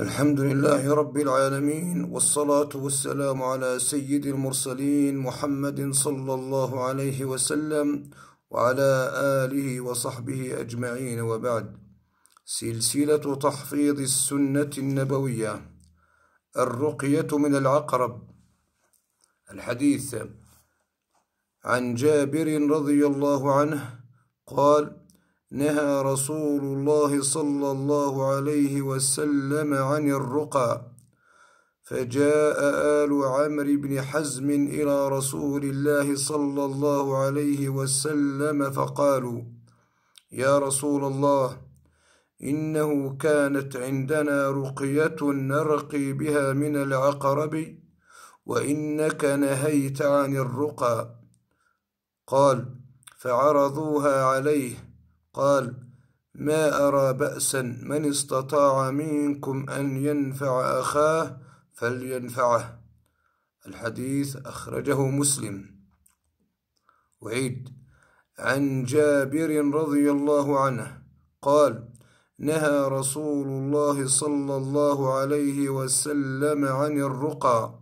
الحمد لله رب العالمين والصلاة والسلام على سيد المرسلين محمد صلى الله عليه وسلم وعلى آله وصحبه أجمعين وبعد سلسلة تحفيظ السنة النبوية الرقية من العقرب الحديث عن جابر رضي الله عنه قال نهى رسول الله صلى الله عليه وسلم عن الرقى فجاء آل عمرو بن حزم إلى رسول الله صلى الله عليه وسلم فقالوا يا رسول الله إنه كانت عندنا رقية نرقي بها من العقرب وإنك نهيت عن الرقى قال فعرضوها عليه قال ما أرى بأسا من استطاع منكم أن ينفع أخاه فلينفعه الحديث أخرجه مسلم وعيد عن جابر رضي الله عنه قال نهى رسول الله صلى الله عليه وسلم عن الرقى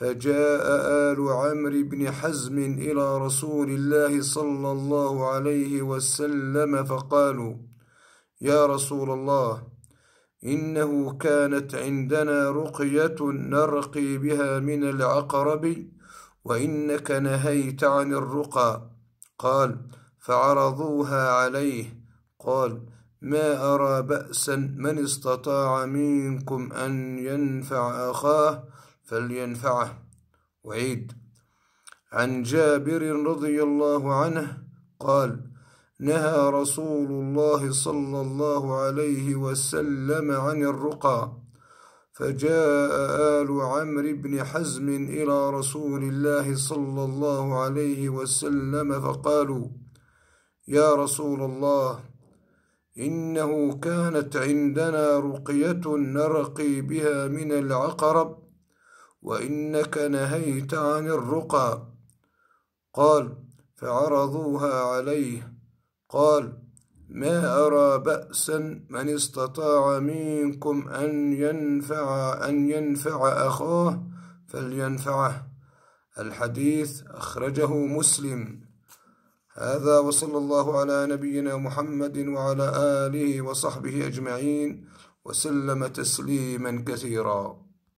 فجاء آل عمرو بن حزم إلى رسول الله صلى الله عليه وسلم فقالوا يا رسول الله إنه كانت عندنا رقية نرقي بها من العقرب وإنك نهيت عن الرقى قال فعرضوها عليه قال ما أرى بأسا من استطاع منكم أن ينفع أخاه فلينفعه وعيد عن جابر رضي الله عنه قال نهى رسول الله صلى الله عليه وسلم عن الرقى فجاء آل عمرو بن حزم إلى رسول الله صلى الله عليه وسلم فقالوا يا رسول الله إنه كانت عندنا رقية نرقي بها من العقرب وإنك نهيت عن الرقى قال فعرضوها عليه قال ما أرى بأسا من استطاع منكم أن ينفع أن ينفع أخاه فلينفعه الحديث أخرجه مسلم هذا وصلى الله على نبينا محمد وعلى آله وصحبه أجمعين وسلم تسليما كثيرا